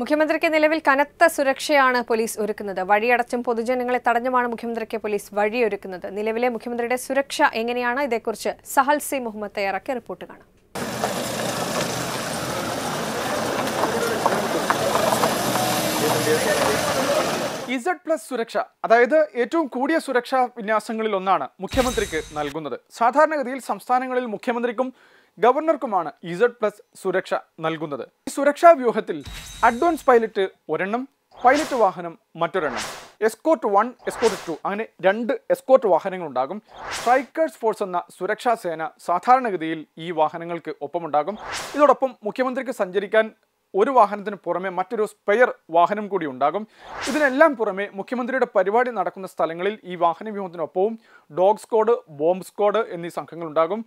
മുഖ്യമന്ത്രിക്ക് നിലവിൽ കനത്ത സുരക്ഷയാണ് പോലീസ് ഒരുക്കുന്നത് വഴിയടച്ചും പൊതുജനങ്ങളെ തടഞ്ഞുമാണ് മുഖ്യമന്ത്രിക്ക് പോലീസ് വഴിയൊരുക്കുന്നത് നിലവിലെ മുഖ്യമന്ത്രിയുടെ സുരക്ഷ എങ്ങനെയാണ് ഇതേക്കുറിച്ച് സഹൽ സി മുഹമ്മദ് തയ്യാറാക്കിയ റിപ്പോർട്ട് കാണാം ഇസഡ് പ്ലസ് സുരക്ഷ അതായത് ഏറ്റവും കൂടിയ സുരക്ഷാ വിന്യാസങ്ങളിൽ ഒന്നാണ് മുഖ്യമന്ത്രിക്ക് നൽകുന്നത് സാധാരണഗതിയിൽ സംസ്ഥാനങ്ങളിൽ മുഖ്യമന്ത്രിക്കും ഗവർണർക്കുമാണ് ഇസഡ് പ്ലസ് സുരക്ഷ നൽകുന്നത് ഈ സുരക്ഷാ വ്യൂഹത്തിൽ അഡ്വാൻസ് പൈലറ്റ് ഒരെണ്ണം പൈലറ്റ് വാഹനം മറ്റൊരെണ്ണം എസ്കോർട്ട് വൺ എസ്കോർട്ട് ടു അങ്ങനെ രണ്ട് എസ്കോർട്ട് വാഹനങ്ങളുണ്ടാകും സ്ട്രൈക്കേഴ്സ് ഫോഴ്സ് എന്ന സുരക്ഷാ സേന സാധാരണഗതിയിൽ ഈ വാഹനങ്ങൾക്ക് ഒപ്പമുണ്ടാകും ഇതോടൊപ്പം മുഖ്യമന്ത്രിക്ക് സഞ്ചരിക്കാൻ ഒരു വാഹനത്തിന് പുറമെ മറ്റൊരു സ്പെയർ വാഹനം കൂടി ഉണ്ടാകും ഇതിനെല്ലാം പുറമെ മുഖ്യമന്ത്രിയുടെ പരിപാടി നടക്കുന്ന സ്ഥലങ്ങളിൽ ഈ വാഹന വ്യൂഹത്തിനൊപ്പവും ഡോഗ് സ്ക്വാഡ് ബോംബ് സ്ക്വാഡ് എന്നീ സംഘങ്ങൾ ഉണ്ടാകും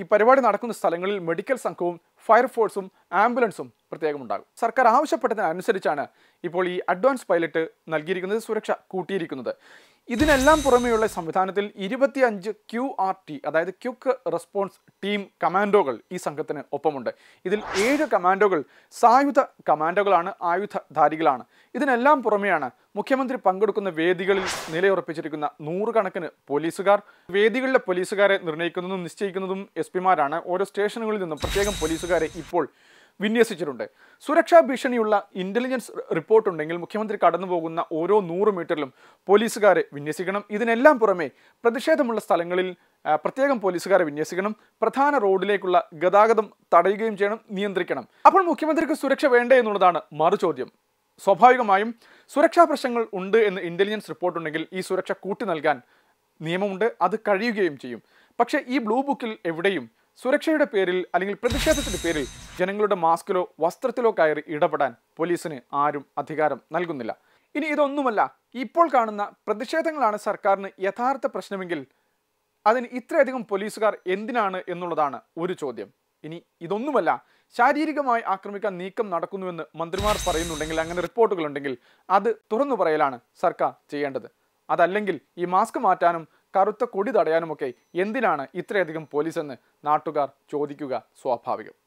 ഈ പരിപാടി നടക്കുന്ന സ്ഥലങ്ങളിൽ മെഡിക്കൽ സംഘവും ഫയർഫോഴ്സും ആംബുലൻസും പ്രത്യേകം ഉണ്ടാകും സർക്കാർ ആവശ്യപ്പെട്ടതിനനുസരിച്ചാണ് ഇപ്പോൾ ഈ അഡ്വാൻസ് പൈലറ്റ് നൽകിയിരിക്കുന്നത് സുരക്ഷ കൂട്ടിയിരിക്കുന്നത് ഇതിനെല്ലാം പുറമെയുള്ള സംവിധാനത്തിൽ ഇരുപത്തിയഞ്ച് ക്യു ആർ ടി അതായത് ക്യുക്ക് റെസ്പോൺസ് ടീം കമാൻഡോകൾ ഈ സംഘത്തിന് ഒപ്പമുണ്ട് ഇതിൽ ഏഴ് കമാൻഡോകൾ സായുധ കമാൻഡോകളാണ് ആയുധധാരികളാണ് ഇതിനെല്ലാം പുറമെയാണ് മുഖ്യമന്ത്രി പങ്കെടുക്കുന്ന വേദികളിൽ നിലയുറപ്പിച്ചിരിക്കുന്ന നൂറുകണക്കിന് പോലീസുകാർ വേദികളിലെ പോലീസുകാരെ നിർണ്ണയിക്കുന്നതും നിശ്ചയിക്കുന്നതും എസ് പിമാരാണ് ഓരോ സ്റ്റേഷനുകളിൽ നിന്നും പ്രത്യേകം പോലീസുകാരെ ഇപ്പോൾ വിന്യസിച്ചിട്ടുണ്ട് സുരക്ഷാ ഭീഷണിയുള്ള റിപ്പോർട്ട് റിപ്പോർട്ടുണ്ടെങ്കിൽ മുഖ്യമന്ത്രി കടന്നുപോകുന്ന ഓരോ നൂറ് മീറ്ററിലും പോലീസുകാരെ വിന്യസിക്കണം ഇതിനെല്ലാം പുറമെ പ്രതിഷേധമുള്ള സ്ഥലങ്ങളിൽ പ്രത്യേകം പോലീസുകാരെ വിന്യസിക്കണം പ്രധാന റോഡിലേക്കുള്ള ഗതാഗതം തടയുകയും ചെയ്യണം നിയന്ത്രിക്കണം അപ്പോൾ മുഖ്യമന്ത്രിക്ക് സുരക്ഷ വേണ്ടേ എന്നുള്ളതാണ് മറുചോദ്യം സ്വാഭാവികമായും സുരക്ഷാ പ്രശ്നങ്ങൾ ഉണ്ട് എന്ന് റിപ്പോർട്ട് റിപ്പോർട്ടുണ്ടെങ്കിൽ ഈ സുരക്ഷ കൂട്ടി നൽകാൻ നിയമമുണ്ട് അത് കഴിയുകയും ചെയ്യും പക്ഷേ ഈ ബ്ലൂ ബുക്കിൽ എവിടെയും സുരക്ഷയുടെ പേരിൽ അല്ലെങ്കിൽ പ്രതിഷേധത്തിന്റെ പേരിൽ ജനങ്ങളുടെ മാസ്കിലോ വസ്ത്രത്തിലോ കയറി ഇടപെടാൻ പോലീസിന് ആരും അധികാരം നൽകുന്നില്ല ഇനി ഇതൊന്നുമല്ല ഇപ്പോൾ കാണുന്ന പ്രതിഷേധങ്ങളാണ് സർക്കാരിന് യഥാർത്ഥ പ്രശ്നമെങ്കിൽ അതിന് ഇത്രയധികം പോലീസുകാർ എന്തിനാണ് എന്നുള്ളതാണ് ഒരു ചോദ്യം ഇനി ഇതൊന്നുമല്ല ശാരീരികമായി ആക്രമിക്കാൻ നീക്കം നടക്കുന്നുവെന്ന് മന്ത്രിമാർ പറയുന്നുണ്ടെങ്കിൽ അങ്ങനെ റിപ്പോർട്ടുകളുണ്ടെങ്കിൽ അത് തുറന്നു പറയലാണ് സർക്കാർ ചെയ്യേണ്ടത് അതല്ലെങ്കിൽ ഈ മാസ്ക് മാറ്റാനും കറുത്ത കൊടി തടയാനുമൊക്കെ എന്തിനാണ് ഇത്രയധികം പോലീസെന്ന് നാട്ടുകാർ ചോദിക്കുക സ്വാഭാവികം